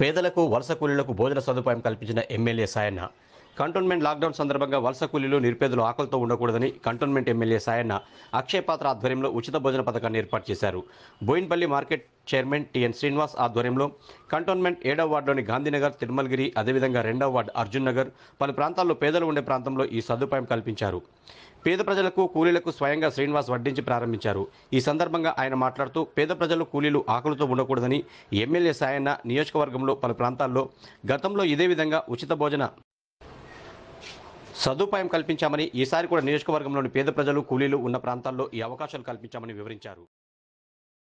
పేదలకు వలస కూలీలకు భోజన సదుపాయం కల్పించిన ఎమ్మెల్యే సాయన్న కంటోన్మెంట్ లాక్డౌన్ సందర్భంగా వలస కూలీలు నిరుపేదలు ఆకలితో ఉండకూడదని కంటోన్మెంట్ ఎమ్మెల్యే సాయన్న అక్షయపాత్ర ఆధ్వర్యంలో ఉచిత భోజన పథకాన్ని ఏర్పాటు చేశారు బోయిన్పల్లి మార్కెట్ చైర్మన్ టిఎన్ శ్రీనివాస్ ఆధ్వర్యంలో కంటోన్మెంట్ ఏడవ వార్డులోని గాంధీనగర్ తిరుమలగిరి అదేవిధంగా రెండవ వార్డు అర్జున్ నగర్ పలు ప్రాంతాల్లో పేదలు ఉండే ప్రాంతంలో ఈ సదుపాయం కల్పించారు పేద ప్రజలకు కూలీలకు స్వయంగా శ్రీనివాస్ వడ్డించి ప్రారంభించారు ఈ సందర్భంగా ఆయన మాట్లాడుతూ పేద ప్రజలు కూలీలు ఆకలితో ఉండకూడదని ఎమ్మెల్యే సాయన్న నియోజకవర్గంలో పలు ప్రాంతాల్లో గతంలో ఇదే విధంగా ఉచిత భోజన సదుపాయం కల్పించామని ఈసారి కూడా నియోజకవర్గంలోని పేద ప్రజలు కూలీలు ఉన్న ప్రాంతాల్లో ఈ అవకాశాలు కల్పించామని వివరించారు